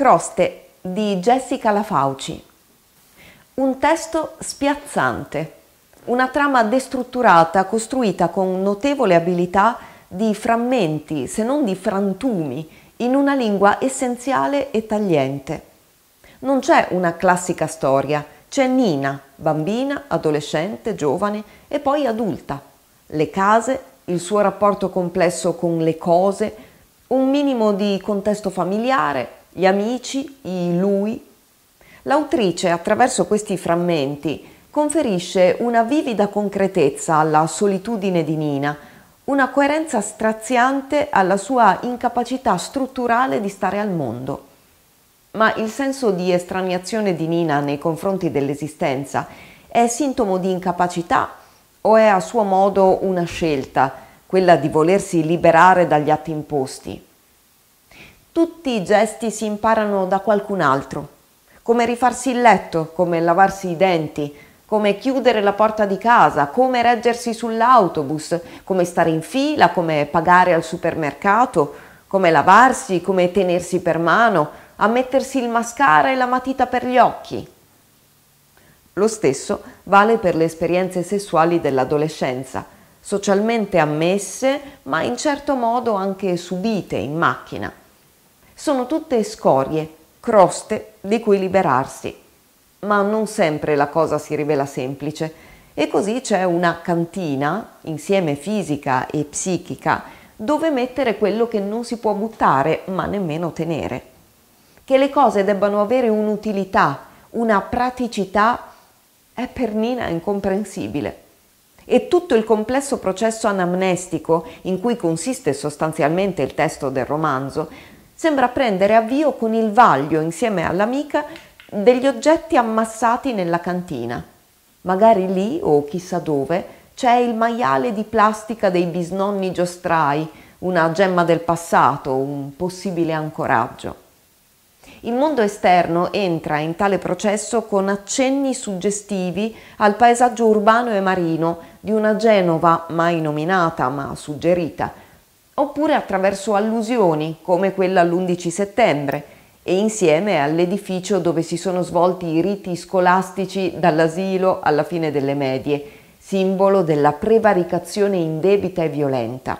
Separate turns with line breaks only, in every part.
Croste di Jessica Lafauci. Un testo spiazzante, una trama destrutturata costruita con notevole abilità di frammenti, se non di frantumi, in una lingua essenziale e tagliente. Non c'è una classica storia, c'è Nina, bambina, adolescente, giovane e poi adulta. Le case, il suo rapporto complesso con le cose, un minimo di contesto familiare, gli amici, i lui. L'autrice, attraverso questi frammenti, conferisce una vivida concretezza alla solitudine di Nina, una coerenza straziante alla sua incapacità strutturale di stare al mondo. Ma il senso di estraniazione di Nina nei confronti dell'esistenza è sintomo di incapacità o è a suo modo una scelta, quella di volersi liberare dagli atti imposti? Tutti i gesti si imparano da qualcun altro, come rifarsi il letto, come lavarsi i denti, come chiudere la porta di casa, come reggersi sull'autobus, come stare in fila, come pagare al supermercato, come lavarsi, come tenersi per mano, a mettersi il mascara e la matita per gli occhi. Lo stesso vale per le esperienze sessuali dell'adolescenza, socialmente ammesse ma in certo modo anche subite in macchina sono tutte scorie, croste di cui liberarsi. Ma non sempre la cosa si rivela semplice e così c'è una cantina, insieme fisica e psichica, dove mettere quello che non si può buttare ma nemmeno tenere. Che le cose debbano avere un'utilità, una praticità, è per Nina incomprensibile e tutto il complesso processo anamnestico in cui consiste sostanzialmente il testo del romanzo sembra prendere avvio con il vaglio insieme all'amica degli oggetti ammassati nella cantina. Magari lì o chissà dove c'è il maiale di plastica dei bisnonni giostrai, una gemma del passato, un possibile ancoraggio. Il mondo esterno entra in tale processo con accenni suggestivi al paesaggio urbano e marino di una Genova mai nominata ma suggerita, oppure attraverso allusioni come quella all'11 settembre e insieme all'edificio dove si sono svolti i riti scolastici dall'asilo alla fine delle medie, simbolo della prevaricazione indebita e violenta.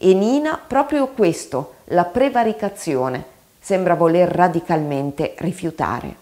E Nina proprio questo, la prevaricazione, sembra voler radicalmente rifiutare.